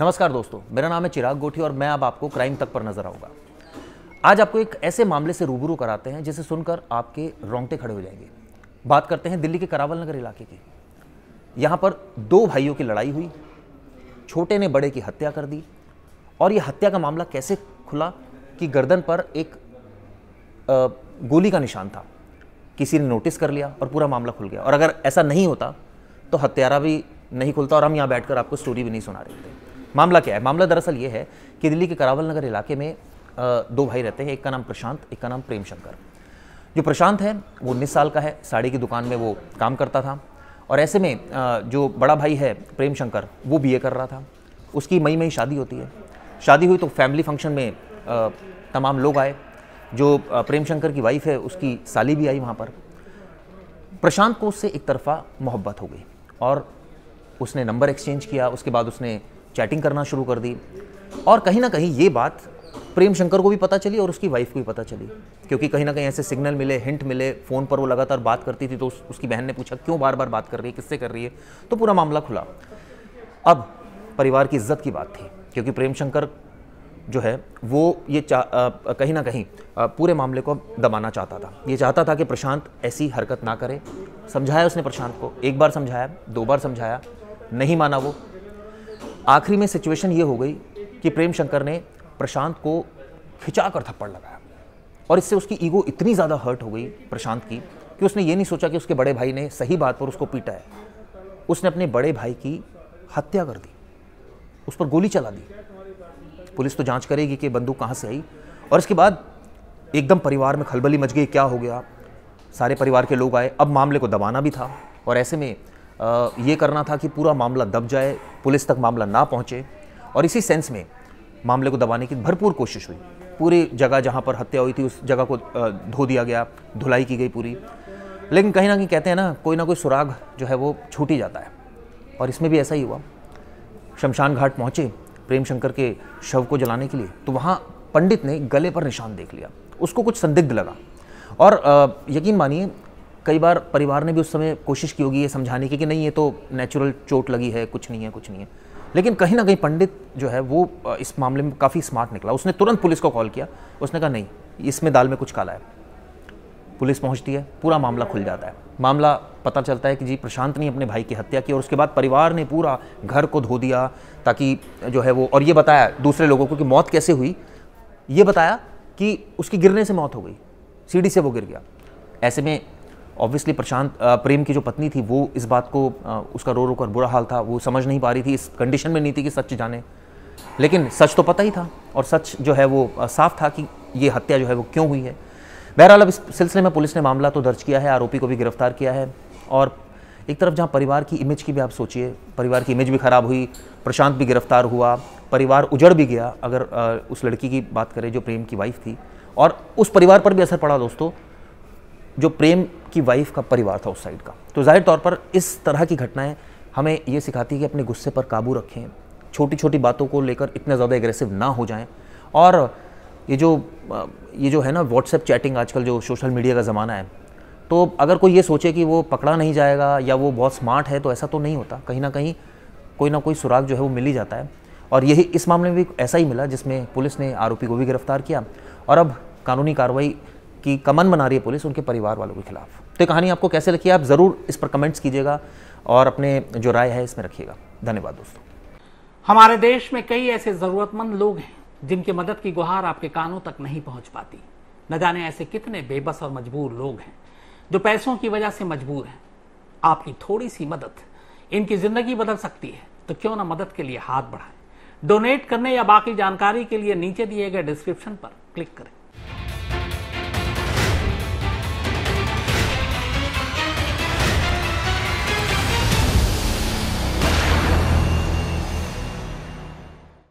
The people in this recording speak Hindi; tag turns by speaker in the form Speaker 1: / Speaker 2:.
Speaker 1: नमस्कार दोस्तों मेरा नाम है चिराग गोठी और मैं अब आपको क्राइम तक पर नजर आऊंगा आज आपको एक ऐसे मामले से रूबरू कराते हैं जिसे सुनकर आपके रोंगटे खड़े हो जाएंगे बात करते हैं दिल्ली के करावल नगर इलाके की यहाँ पर दो भाइयों की लड़ाई हुई छोटे ने बड़े की हत्या कर दी और ये हत्या का मामला कैसे खुला कि गर्दन पर एक गोली का निशान था किसी ने नोटिस कर लिया और पूरा मामला खुल गया और अगर ऐसा नहीं होता तो हत्यारा भी नहीं खुलता और हम यहाँ बैठकर आपको स्टोरी भी नहीं सुना रहे थे मामला क्या है मामला दरअसल ये है कि दिल्ली के करावल नगर इलाके में दो भाई रहते हैं एक का नाम प्रशांत एक का नाम प्रेम शंकर जो प्रशांत है वो उन्नीस साल का है साड़ी की दुकान में वो काम करता था और ऐसे में जो बड़ा भाई है प्रेम शंकर वो बीए कर रहा था उसकी मई में ही शादी होती है शादी हुई तो फैमिली फंक्शन में तमाम लोग आए जो प्रेम शंकर की वाइफ है उसकी साली भी आई वहाँ पर प्रशांत को उससे एक तरफा मोहब्बत हो गई और उसने नंबर एक्सचेंज किया उसके बाद उसने चैटिंग करना शुरू कर दी और कहीं ना कहीं ये बात प्रेम शंकर को भी पता चली और उसकी वाइफ को भी पता चली क्योंकि कहीं ना कहीं ऐसे सिग्नल मिले हिंट मिले फ़ोन पर वो लगातार बात करती थी तो उस, उसकी बहन ने पूछा क्यों बार बार बात कर रही है किससे कर रही है तो पूरा मामला खुला अब परिवार की इज्जत की बात थी क्योंकि प्रेम शंकर जो है वो ये कहीं ना कहीं पूरे मामले को दबाना चाहता था ये चाहता था कि प्रशांत ऐसी हरकत ना करे समझाया उसने प्रशांत को एक बार समझाया दो बार समझाया नहीं माना वो आखिरी में सिचुएशन ये हो गई कि प्रेम शंकर ने प्रशांत को खिंचा कर थप्पड़ लगाया और इससे उसकी ईगो इतनी ज़्यादा हर्ट हो गई प्रशांत की कि उसने ये नहीं सोचा कि उसके बड़े भाई ने सही बात पर उसको पीटा है उसने अपने बड़े भाई की हत्या कर दी उस पर गोली चला दी पुलिस तो जांच करेगी कि बंदूक कहाँ से आई और इसके बाद एकदम परिवार में खलबली मच गई क्या हो गया सारे परिवार के लोग आए अब मामले को दबाना भी था और ऐसे में ये करना था कि पूरा मामला दब जाए पुलिस तक मामला ना पहुँचे और इसी सेंस में मामले को दबाने की भरपूर कोशिश हुई पूरी जगह जहाँ पर हत्या हुई थी उस जगह को धो दिया गया धुलाई की गई पूरी लेकिन कहीं ना कहीं कहते हैं ना कोई ना कोई सुराग जो है वो छूट ही जाता है और इसमें भी ऐसा ही हुआ शमशान घाट पहुँचे प्रेम शंकर के शव को जलाने के लिए तो वहाँ पंडित ने गले पर निशान देख लिया उसको कुछ संदिग्ध लगा और यकीन मानिए कई बार परिवार ने भी उस समय कोशिश की होगी ये समझाने की कि नहीं ये तो नेचुरल चोट लगी है कुछ नहीं है कुछ नहीं है लेकिन कहीं ना कहीं पंडित जो है वो इस मामले में काफ़ी स्मार्ट निकला उसने तुरंत पुलिस को कॉल किया उसने कहा नहीं इसमें दाल में कुछ काला है पुलिस पहुंचती है पूरा मामला खुल जाता है मामला पता चलता है कि जी प्रशांत ने अपने भाई की हत्या की और उसके बाद परिवार ने पूरा घर को धो दिया ताकि जो है वो और ये बताया दूसरे लोगों को कि मौत कैसे हुई ये बताया कि उसकी गिरने से मौत हो गई सीढ़ी से वो गिर गया ऐसे में ऑब्वियसली प्रशांत प्रेम की जो पत्नी थी वो इस बात को uh, उसका रो रो कर बुरा हाल था वो समझ नहीं पा रही थी इस कंडीशन में नहीं थी कि सच जाने लेकिन सच तो पता ही था और सच जो है वो uh, साफ था कि ये हत्या जो है वो क्यों हुई है बहरहाल अब इस सिलसिले में पुलिस ने मामला तो दर्ज किया है आरोपी को भी गिरफ्तार किया है और एक तरफ जहाँ परिवार की इमेज की भी आप सोचिए परिवार की इमेज भी ख़राब हुई प्रशांत भी गिरफ्तार हुआ परिवार उजड़ भी गया अगर uh, उस लड़की की बात करें जो प्रेम की वाइफ थी और उस परिवार पर भी असर पड़ा दोस्तों जो प्रेम की वाइफ का परिवार था उस साइड का तो जाहिर तौर पर इस तरह की घटनाएं हमें ये सिखाती है कि अपने गुस्से पर काबू रखें छोटी छोटी बातों को लेकर इतना ज़्यादा एग्रेसिव ना हो जाएं और ये जो ये जो है ना व्हाट्सएप चैटिंग आजकल जो सोशल मीडिया का ज़माना है तो अगर कोई ये सोचे कि वो पकड़ा नहीं जाएगा या वो बहुत स्मार्ट है तो ऐसा तो नहीं होता कहीं ना कहीं कोई ना कोई सुराग जो है वो मिल ही जाता है और यही इस मामले में भी ऐसा ही मिला जिसमें पुलिस ने आरोपी को भी गिरफ्तार किया और अब कानूनी कार्रवाई की कमन बना रही है पुलिस उनके परिवार वालों के खिलाफ तो ये कहानी आपको कैसे लिखी आप ज़रूर इस पर कमेंट्स कीजिएगा और अपने जो राय है इसमें रखिएगा धन्यवाद दोस्तों हमारे देश में कई ऐसे ज़रूरतमंद लोग हैं जिनकी मदद की गुहार आपके कानों तक नहीं पहुंच पाती न जाने ऐसे कितने बेबस और मजबूर लोग हैं जो पैसों की वजह से मजबूर हैं आपकी थोड़ी सी मदद इनकी जिंदगी बदल सकती है तो क्यों ना मदद के लिए हाथ बढ़ाएं डोनेट करने या बाकी जानकारी के लिए नीचे दिए गए डिस्क्रिप्शन पर क्लिक करें